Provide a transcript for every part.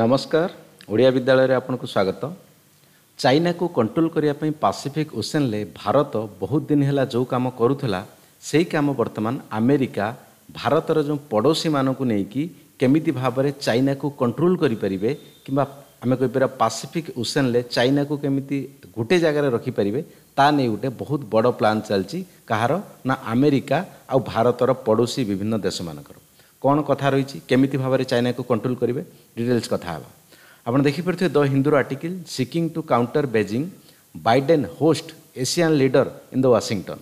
ନମସ୍କାର ଓଡ଼ିଆ ବିଦ୍ୟାଳୟରେ ଆପଣଙ୍କୁ ସ୍ୱାଗତ ଚାଇନାକୁ କଣ୍ଟ୍ରୋଲ କରିବା ପାଇଁ ପାସିଫିକ୍ ଓସେନରେ ଭାରତ ବହୁତ ଦିନ ହେଲା ଯେଉଁ କାମ କରୁଥିଲା ସେହି କାମ ବର୍ତ୍ତମାନ ଆମେରିକା ଭାରତର ଯେଉଁ ପଡ଼ୋଶୀମାନଙ୍କୁ ନେଇକି କେମିତି ଭାବରେ ଚାଇନାକୁ କଣ୍ଟ୍ରୋଲ କରିପାରିବେ କିମ୍ବା ଆମେ କହିପାରିବା ପାସିଫିକ୍ ଓସେନରେ ଚାଇନାକୁ କେମିତି ଗୋଟେ ଜାଗାରେ ରଖିପାରିବେ ତା ନେଇ ଗୋଟେ ବହୁତ ବଡ଼ ପ୍ଲାନ୍ ଚାଲିଛି କାହାର ନା ଆମେରିକା ଆଉ ଭାରତର ପଡ଼ୋଶୀ ବିଭିନ୍ନ ଦେଶମାନଙ୍କର କ'ଣ କଥା ରହିଛି କେମିତି ଭାବରେ ଚାଇନାକୁ କଣ୍ଟ୍ରୋଲ କରିବେ ଡିଟେଲ୍ସ କଥା ହେବା ଆପଣ ଦେଖିପାରୁଥିବେ ଦ ହିନ୍ଦୁର article seeking to counter Beijing Biden host ASEAN leader in the Washington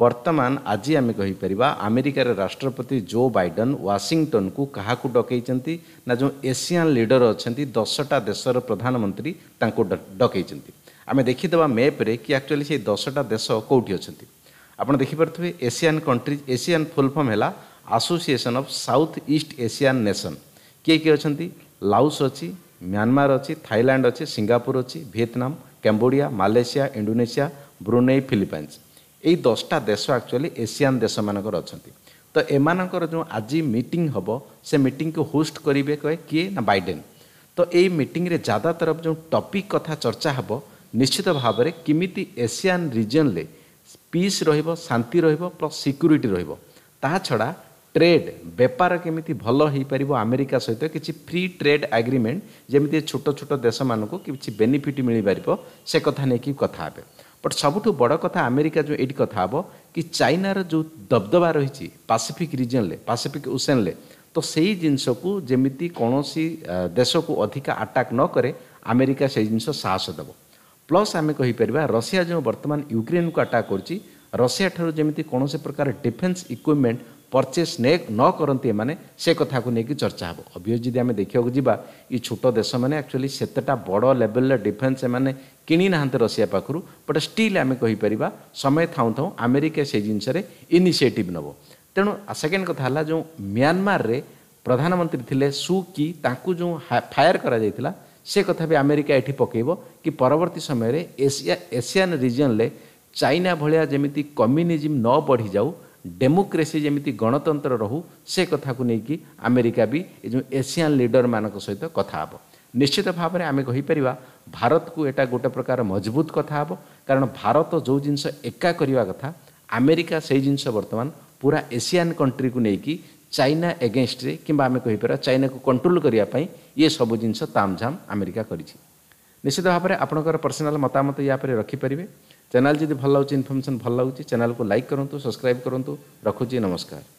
ବର୍ତ୍ତମାନ ଆଜି ଆମେ କହିପାରିବା ଆମେରିକାର ରାଷ୍ଟ୍ରପତି ଜୋ ବାଇଡେନ୍ ୱାଶିଂଟନ୍କୁ କାହାକୁ ଡକେଇଛନ୍ତି ନା ଯେଉଁ ଏସିଆନ୍ ଲିଡ଼ର୍ ଅଛନ୍ତି ଦଶଟା ଦେଶର ପ୍ରଧାନମନ୍ତ୍ରୀ ତାଙ୍କୁ ଡକେଇଛନ୍ତି ଆମେ ଦେଖିଦେବା ମ୍ୟାପ୍ରେ କି ଆକ୍ଚୁଆଲି ସେଇ ଦଶଟା ଦେଶ କେଉଁଠି ଅଛନ୍ତି ଆପଣ ଦେଖିପାରୁଥିବେ ASEAN country ASEAN full form ହେଲା association of south east Asian nation କିଏ କିଏ ଅଛନ୍ତି ଲାଉସ୍ ଅଛି ମ୍ୟାନମାର ଅଛି ଥାଇଲାଣ୍ଡ ଅଛି ସିଙ୍ଗାପୁର ଅଛି Vietnam Cambodia Malaysia Indonesia Brunei Philippines ଏଇ ଦଶଟା ଦେଶ ଆକ୍ଚୁଆଲି ଏସିଆନ୍ ଦେଶମାନଙ୍କର ଅଛନ୍ତି ତ ଏମାନଙ୍କର ଯେଉଁ ଆଜି ମିଟିଂ ହେବ ସେ ମିଟିଂକୁ ହୋଷ୍ଟ କରିବେ କହେ କିଏ ନା ବାଇଡେନ୍ ତ ଏଇ ମିଟିଂରେ ଜ୍ୟାଦାତର ଯେଉଁ ଟପିକ୍ କଥା ଚର୍ଚ୍ଚା ହେବ ନିଶ୍ଚିତ ଭାବରେ କେମିତି ଏସିଆନ୍ ରିଜନ୍ରେ ପିସ୍ ରହିବ ଶାନ୍ତି ରହିବ ପ୍ଲସ୍ ସିକ୍ୟୁରିଟି ରହିବ ତାହା ଛଡ଼ା ଟ୍ରେଡ୍ ବେପାର କେମିତି ଭଲ ହୋଇପାରିବ ଆମେରିକା ସହିତ କିଛି ଫ୍ରି ଟ୍ରେଡ୍ ଆଗ୍ରିମେଣ୍ଟ ଯେମିତି ଛୋଟ ଛୋଟ ଦେଶମାନଙ୍କୁ କିଛି ବେନିଫିଟ୍ ମିଳିପାରିବ ସେ କଥା ନେଇକି କଥା ହେବେ ବଟ୍ ସବୁଠୁ ବଡ଼ କଥା ଆମେରିକା ଯେଉଁ ଏଇଠି କଥା ହେବ କି ଚାଇନାର ଯେଉଁ ଦବଦବା ରହିଛି ପାସିଫିକ୍ ରିଜିଅନ୍ରେ ପାସିଫିକ୍ ଓସେନ୍ରେ ତ ସେଇ ଜିନିଷକୁ ଯେମିତି କୌଣସି ଦେଶକୁ ଅଧିକା ଆଟାକ୍ ନ କରେ ଆମେରିକା ସେଇ ଜିନିଷ ସାହସ ଦେବ ପ୍ଲସ୍ ଆମେ କହିପାରିବା ରଷିଆ ଯେଉଁ ବର୍ତ୍ତମାନ ୟୁକ୍ରେନ୍କୁ ଆଟାକ୍ କରୁଛି ରଷିଆଠାରୁ ଯେମିତି କୌଣସି ପ୍ରକାର ଡିଫେନ୍ସ ଇକ୍ୱିପମେଣ୍ଟ ପରଚେସ୍ ନ କରନ୍ତି ଏମାନେ ସେ କଥାକୁ ନେଇକି ଚର୍ଚ୍ଚା ହେବ ଅଭିୟସ୍ ଯଦି ଆମେ ଦେଖିବାକୁ ଯିବା ଏଇ ଛୋଟ ଦେଶମାନେ ଆକ୍ଚୁଆଲି ସେତେଟା ବଡ଼ ଲେଭେଲର ଡିଫେନ୍ସ ଏମାନେ କିଣି ନାହାନ୍ତି ରଷିଆ ପାଖରୁ ବଟ୍ ଷ୍ଟିଲ୍ ଆମେ କହିପାରିବା ସମୟ ଥାଉଁ ଥାଉଁ ଆମେରିକା ସେ ଜିନିଷରେ ଇନିସିଏଟିଭ୍ ନେବ ତେଣୁ ସେକେଣ୍ଡ କଥା ହେଲା ଯେଉଁ ମିଆଁମାରରେ ପ୍ରଧାନମନ୍ତ୍ରୀ ଥିଲେ ସୁ କି ତାଙ୍କୁ ଯେଉଁ ଫାୟାର୍ କରାଯାଇଥିଲା ସେ କଥା ବି ଆମେରିକା ଏଠି ପକାଇବ କି ପରବର୍ତ୍ତୀ ସମୟରେ ଏସିଆ ଏସିଆନ୍ ରିଜିଅନ୍ରେ ଚାଇନା ଭଳିଆ ଯେମିତି କମ୍ୟୁନିଜିମ୍ ନ ବଢ଼ିଯାଉ ଡେମୋକ୍ରେସି ଯେମିତି ଗଣତନ୍ତ୍ର ରହୁ ସେ କଥାକୁ ନେଇକି ଆମେରିକା ବି ଏ ଯେଉଁ ଏସିଆନ୍ ଲିଡରମାନଙ୍କ ସହିତ କଥା ହେବ ନିଶ୍ଚିତ ଭାବରେ ଆମେ କହିପାରିବା ଭାରତକୁ ଏଇଟା ଗୋଟେ ପ୍ରକାର ମଜବୁତ କଥା ହେବ କାରଣ ଭାରତ ଯେଉଁ ଜିନିଷ ଏକା କରିବା କଥା ଆମେରିକା ସେଇ ଜିନିଷ ବର୍ତ୍ତମାନ ପୁରା ଏସିଆନ୍ କଣ୍ଟ୍ରିକୁ ନେଇକି ଚାଇନା ଏଗେନଷ୍ଟରେ କିମ୍ବା ଆମେ କହିପାରିବା ଚାଇନାକୁ କଣ୍ଟ୍ରୋଲ କରିବା ପାଇଁ ଇଏ ସବୁ ଜିନିଷ ତାମଝାମ ଆମେରିକା କରିଛି निश्चित भाव में आपंकर पर्सनाल मतामत या पर रखिपर चैनल जब भल लगे इनफर्मेसन भल लगे चैनल को लाइक करूँ सब्सक्राइब करूँ रखुच नमस्कार